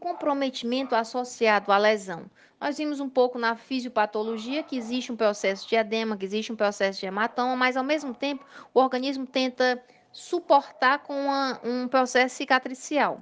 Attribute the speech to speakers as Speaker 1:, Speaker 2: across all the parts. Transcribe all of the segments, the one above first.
Speaker 1: comprometimento associado à lesão. Nós vimos um pouco na fisiopatologia que existe um processo de edema, que existe um processo de hematoma, mas ao mesmo tempo o organismo tenta suportar com uma, um processo cicatricial.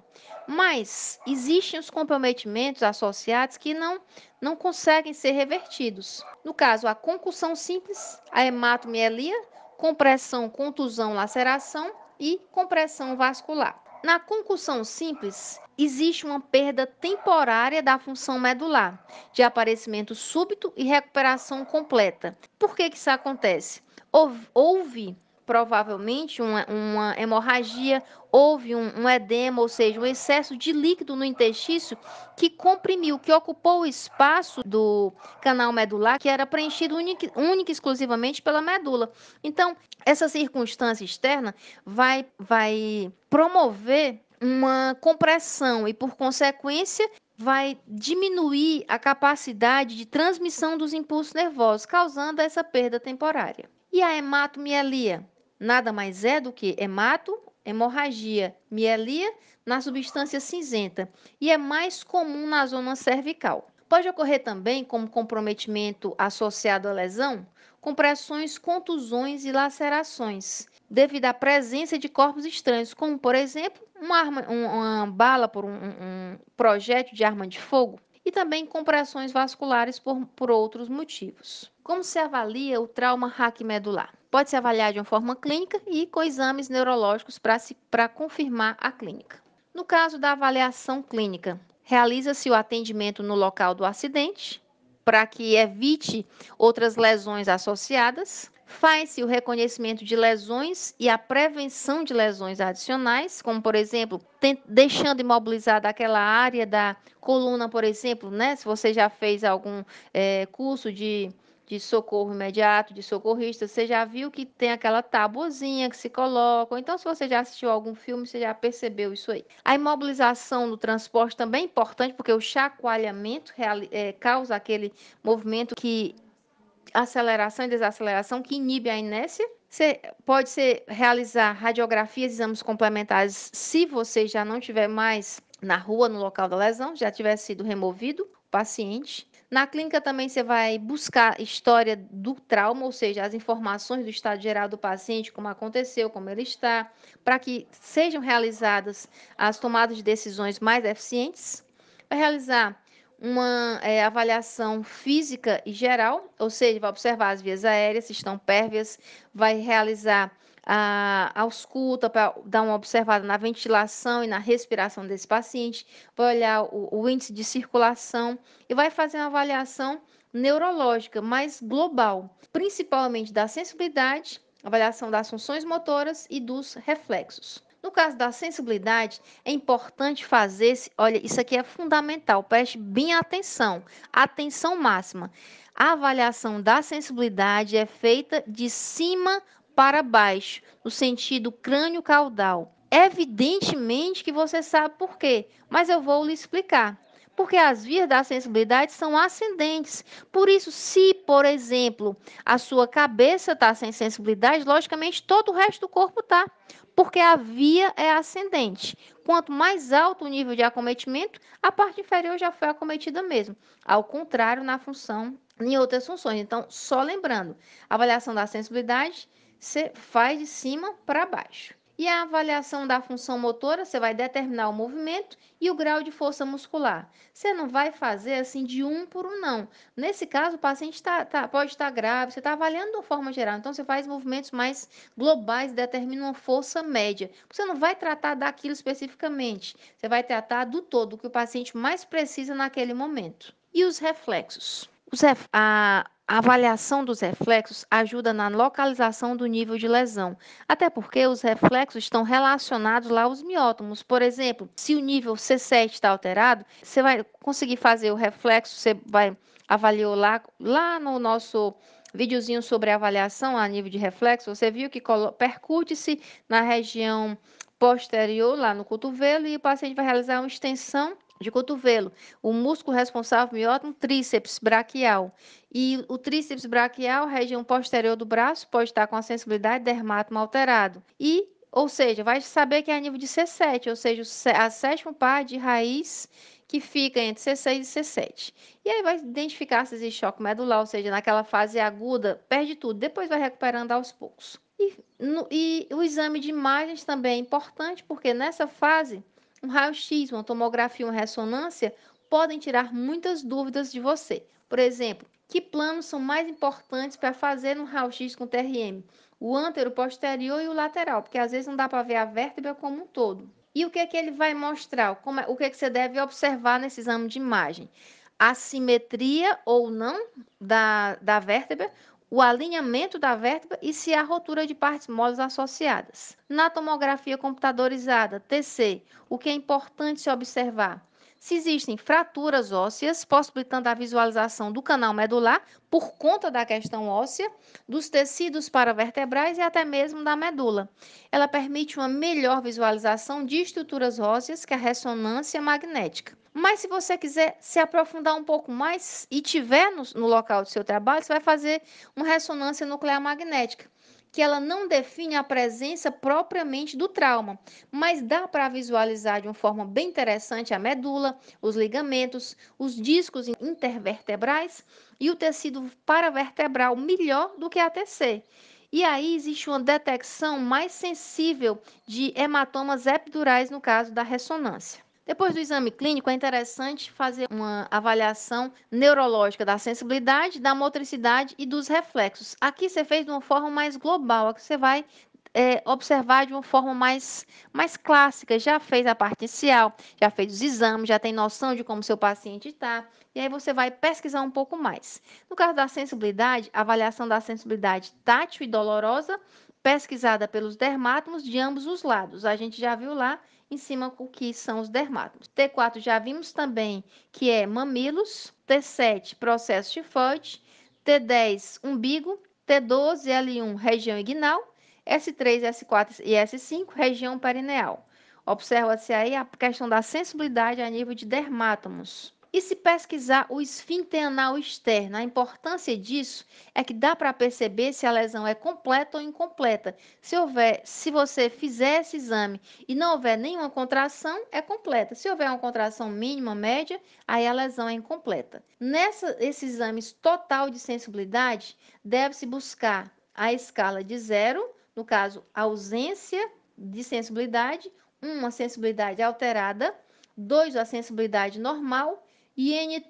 Speaker 1: Mas existem os comprometimentos associados que não, não conseguem ser revertidos. No caso, a concussão simples, a hematomielia, compressão, contusão, laceração e compressão vascular. Na concussão simples, existe uma perda temporária da função medular, de aparecimento súbito e recuperação completa. Por que, que isso acontece? Houve provavelmente uma, uma hemorragia, houve um, um, edema, ou seja, um excesso de líquido no intestício que comprimiu, que ocupou o espaço do canal medular, que era preenchido única, e exclusivamente pela medula. Então, essa circunstância externa vai, vai promover uma compressão e, por consequência, vai diminuir a capacidade de transmissão dos impulsos nervosos, causando essa perda temporária. E a hematomia nada mais é do que hemato, é hemorragia, mielia na substância cinzenta e é mais comum na zona cervical. Pode ocorrer também como comprometimento associado à lesão, compressões, contusões e lacerações, devido à presença de corpos estranhos, como, por exemplo, uma, arma, uma bala por um, um projétil de arma de fogo e também compressões vasculares por, por outros motivos. Como se avalia o trauma raquimedular? Pode se avaliar de uma forma clínica e com exames neurológicos para confirmar a clínica. No caso da avaliação clínica, realiza-se o atendimento no local do acidente para que evite outras lesões associadas. Faz-se o reconhecimento de lesões e a prevenção de lesões adicionais, como, por exemplo, deixando imobilizada aquela área da coluna, por exemplo, né? Se você já fez algum é, curso de de socorro imediato, de socorrista, você já viu que tem aquela tabuzinha que se coloca. Então, se você já assistiu algum filme, você já percebeu isso aí. A imobilização do transporte também é importante, porque o chacoalhamento é, causa aquele movimento que aceleração e desaceleração que inibe a inércia. Você pode ser realizar radiografias, exames complementares, se você já não tiver mais na rua, no local da lesão, já tiver sido removido o paciente. Na clínica também você vai buscar história do trauma, ou seja, as informações do estado geral do paciente, como aconteceu, como ele está, para que sejam realizadas as tomadas de decisões mais eficientes. Vai realizar uma é, avaliação física e geral, ou seja, vai observar as vias aéreas, se estão pérvias, vai realizar a ausculta para dar uma observada na ventilação e na respiração desse paciente, vai olhar o, o índice de circulação e vai fazer uma avaliação neurológica mais global, principalmente da sensibilidade, avaliação das funções motoras e dos reflexos. No caso da sensibilidade, é importante fazer, olha, isso aqui é fundamental, preste bem atenção, atenção máxima. A avaliação da sensibilidade é feita de cima para baixo, no sentido crânio-caudal. Evidentemente que você sabe por quê, mas eu vou lhe explicar porque as vias da sensibilidade são ascendentes. Por isso, se, por exemplo, a sua cabeça está sem sensibilidade, logicamente todo o resto do corpo está, porque a via é ascendente. Quanto mais alto o nível de acometimento, a parte inferior já foi acometida mesmo. Ao contrário, na função, em outras funções. Então, só lembrando, a avaliação da sensibilidade você faz de cima para baixo. E a avaliação da função motora, você vai determinar o movimento e o grau de força muscular. Você não vai fazer assim de um por um, não. Nesse caso, o paciente tá, tá, pode estar tá grave, você está avaliando de uma forma geral. Então, você faz movimentos mais globais, determina uma força média. Você não vai tratar daquilo especificamente, você vai tratar do todo, o que o paciente mais precisa naquele momento. E os reflexos? a, avaliação dos reflexos ajuda na localização do nível de lesão, até porque os reflexos estão relacionados lá aos miótomos. Por exemplo, se o nível C7 está alterado, você vai conseguir fazer o reflexo, você vai avaliou lá, lá no nosso videozinho sobre avaliação a nível de reflexo, você viu que percute-se na região posterior, lá no cotovelo, e o paciente vai realizar uma extensão de cotovelo. O músculo responsável é o tríceps braquial. E o tríceps braquial, região posterior do braço, pode estar com a sensibilidade dermatoma alterado. E, ou seja, vai saber que é a nível de C7, ou seja, a sétima par de raiz que fica entre C6 e C7. E aí vai identificar se existe choque medular, ou seja, naquela fase aguda, perde tudo, depois vai recuperando aos poucos. E, no, e o exame de imagens também é importante, porque nessa fase um raio-x, uma tomografia, uma ressonância podem tirar muitas dúvidas de você. Por exemplo, que planos são mais importantes para fazer um raio-x com TRM? O antero, o posterior e o lateral, porque às vezes não dá para ver a vértebra como um todo. E o que é que ele vai mostrar? Como é, o que, é que você deve observar nesse exame de imagem? A simetria ou não da, da vértebra, o alinhamento da vértebra e se há rotura de partes moles associadas. Na tomografia computadorizada, TC, o que é importante se observar? Se existem fraturas ósseas, possibilitando a visualização do canal medular por conta da questão óssea, dos tecidos paravertebrais e até mesmo da medula. Ela permite uma melhor visualização de estruturas ósseas que a ressonância magnética. Mas se você quiser se aprofundar um pouco mais e tiver no, no local do seu trabalho, você vai fazer uma ressonância nuclear magnética que ela não define a presença propriamente do trauma, mas dá para visualizar de uma forma bem interessante a medula, os ligamentos, os discos intervertebrais e o tecido paravertebral melhor do que a TC. E aí existe uma detecção mais sensível de hematomas epidurais no caso da ressonância. Depois do exame clínico, é interessante fazer uma avaliação neurológica da sensibilidade, da motricidade e dos reflexos. Aqui você fez de uma forma mais global, aqui você vai é, observar de uma forma mais, mais clássica. Já fez a parte inicial, já fez os exames, já tem noção de como seu paciente está. E aí você vai pesquisar um pouco mais. No caso da sensibilidade, avaliação da sensibilidade tátil e dolorosa, pesquisada pelos dermátomos de ambos os lados. A gente já viu lá em cima o que são os dermátomos T4 já vimos também que é mamilos, T7 processo tifoide, T10 umbigo, T12 L1 região inguinal, S3, S4 e S5 região perineal. Observa-se aí a questão da sensibilidade a nível de dermátomos. E se pesquisar o esfíncter anal externo, a importância disso é que dá para perceber se a lesão é completa ou incompleta. Se houver, se você fizer esse exame e não houver nenhuma contração, é completa. Se houver uma contração mínima, média, aí a lesão é incompleta. Nesses exames total de sensibilidade, deve-se buscar a escala de zero, no caso, ausência de sensibilidade, uma sensibilidade alterada, dois, a sensibilidade normal INT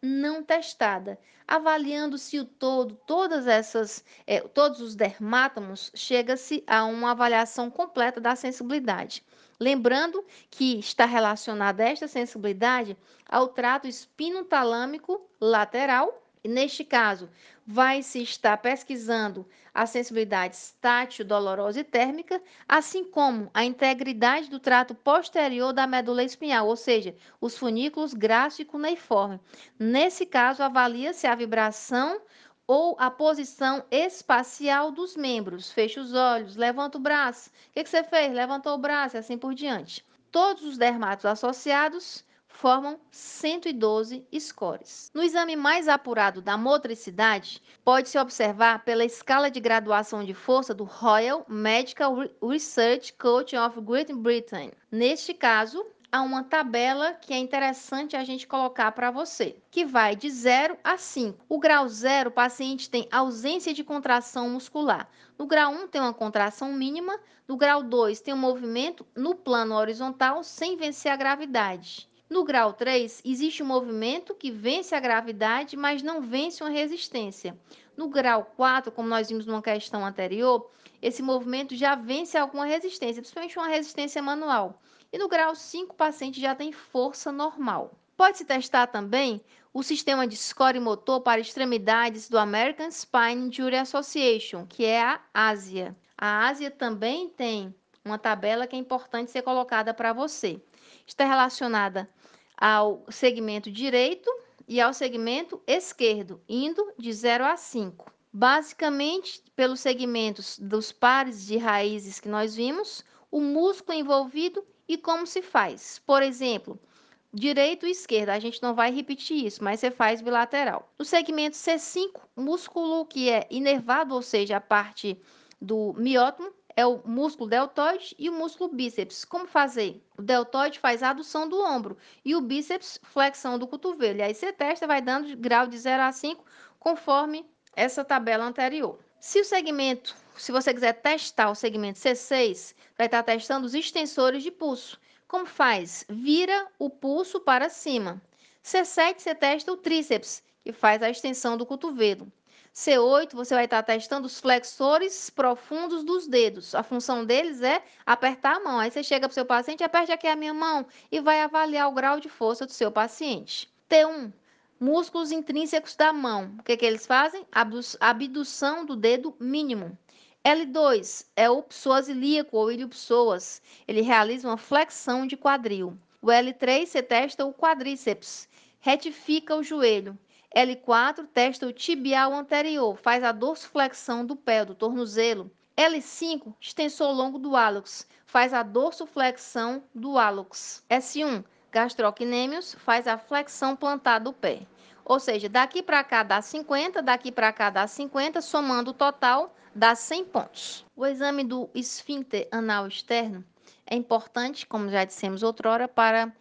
Speaker 1: não testada, avaliando-se o todo, todas essas, é, todos os dermátomos, chega-se a uma avaliação completa da sensibilidade. Lembrando que está relacionada esta sensibilidade ao trato espino-talâmico lateral e neste caso, vai se estar pesquisando a sensibilidade tátil, dolorosa e térmica, assim como a integridade do trato posterior da medula espinhal, ou seja, os funículos graxo e cuneiforme. Nesse caso, avalia-se a vibração ou a posição espacial dos membros. Fecha os olhos, levanta o braço. O que, que você fez? Levantou o braço e assim por diante. Todos os dermatos associados formam 112 scores. No exame mais apurado da motricidade, pode-se observar pela escala de graduação de força do Royal Medical Research Coach of Great Britain. Neste caso, há uma tabela que é interessante a gente colocar para você, que vai de 0 a 5. O grau 0, o paciente tem ausência de contração muscular. No grau 1 um, tem uma contração mínima, no grau 2 tem um movimento no plano horizontal sem vencer a gravidade. No grau 3, existe um movimento que vence a gravidade, mas não vence uma resistência. No grau 4, como nós vimos numa questão anterior, esse movimento já vence alguma resistência, principalmente uma resistência manual. E no grau 5, o paciente já tem força normal. Pode-se testar também o sistema de score motor para extremidades do American Spine Injury Association, que é a Ásia. A Ásia também tem uma tabela que é importante ser colocada para você. Está relacionada ao segmento direito e ao segmento esquerdo, indo de 0 a 5. Basicamente, pelos segmentos dos pares de raízes que nós vimos, o músculo envolvido e como se faz. Por exemplo, direito e esquerda, a gente não vai repetir isso, mas você faz bilateral. No segmento C5, músculo que é inervado, ou seja, a parte do miótomo, é o músculo deltoide e o músculo bíceps. Como fazer? O deltoide faz a adução do ombro e o bíceps flexão do cotovelo. E aí você testa, vai dando grau de 0 a 5 conforme essa tabela anterior. Se o segmento, se você quiser testar o segmento C6, vai estar testando os extensores de pulso. Como faz? Vira o pulso para cima. C7 você testa o tríceps, que faz a extensão do cotovelo. C8, você vai estar testando os flexores profundos dos dedos. A função deles é apertar a mão. Aí você chega para o seu paciente, aperte aqui a minha mão e vai avaliar o grau de força do seu paciente. T1, músculos intrínsecos da mão. O que, que eles fazem? Abdução do dedo mínimo. L2 é o psoas ilíaco ou psoas. Ele realiza uma flexão de quadril. O L3 você testa o quadríceps, retifica o joelho. L4 testa o tibial anterior, faz a dorsiflexão do pé, do tornozelo. L5, extensor longo do hálux, faz a dorsiflexão do hálux. S1, gastrocnêmios, faz a flexão plantar do pé. Ou seja, daqui para cá dá 50, daqui para cá dá 50, somando o total dá 100 pontos. O exame do esfíncter anal externo é importante, como já dissemos outrora, para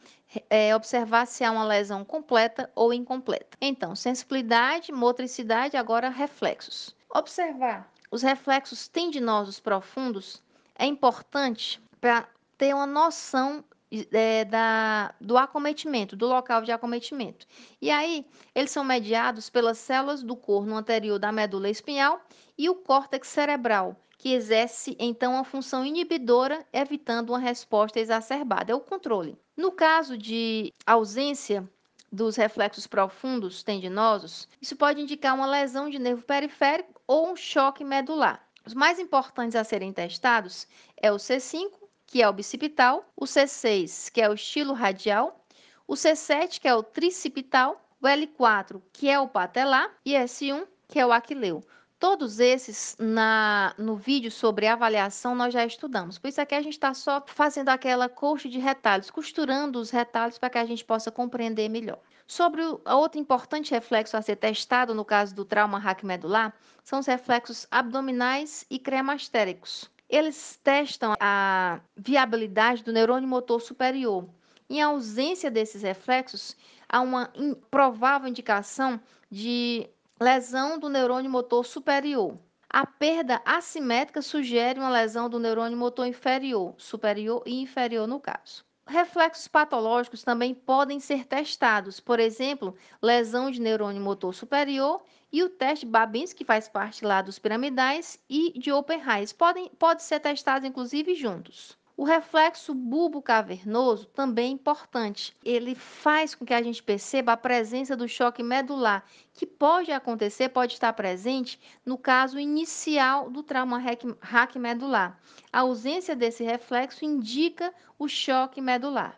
Speaker 1: é, observar se há uma lesão completa ou incompleta. Então, sensibilidade, motricidade, agora reflexos. Observar os reflexos tendinosos profundos é importante para ter uma noção é, da, do acometimento, do local de acometimento. E aí, eles são mediados pelas células do corno anterior da medula espinhal e o córtex cerebral, que exerce então a função inibidora, evitando uma resposta exacerbada, é o controle. No caso de ausência dos reflexos profundos tendinosos, isso pode indicar uma lesão de nervo periférico ou um choque medular. Os mais importantes a serem testados é o C5, que é o bicipital, o C6, que é o estilo radial, o C7, que é o tricipital, o L4, que é o patelar, e S1, que é o aquileu. Todos esses na, no vídeo sobre avaliação nós já estudamos. Por isso aqui a gente está só fazendo aquela coxa de retalhos, costurando os retalhos para que a gente possa compreender melhor. Sobre o outro importante reflexo a ser testado no caso do trauma raquimedular, são os reflexos abdominais e cremastéricos. Eles testam a viabilidade do neurônio motor superior. Em ausência desses reflexos, há uma provável indicação de lesão do neurônio motor superior. A perda assimétrica sugere uma lesão do neurônio motor inferior, superior e inferior no caso. Reflexos patológicos também podem ser testados, por exemplo, lesão de neurônio motor superior e o teste Babinski, que faz parte lá dos piramidais, e de Oppenheim. Podem, pode ser testados, inclusive, juntos. O reflexo bulbo cavernoso também é importante. Ele faz com que a gente perceba a presença do choque medular, que pode acontecer, pode estar presente no caso inicial do trauma raque medular. A ausência desse reflexo indica o choque medular.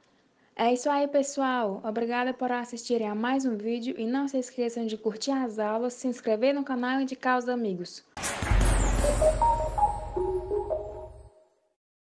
Speaker 1: É isso aí, pessoal. Obrigada por assistirem a mais um vídeo e não se esqueçam de curtir as aulas, se inscrever no canal e indicar os amigos.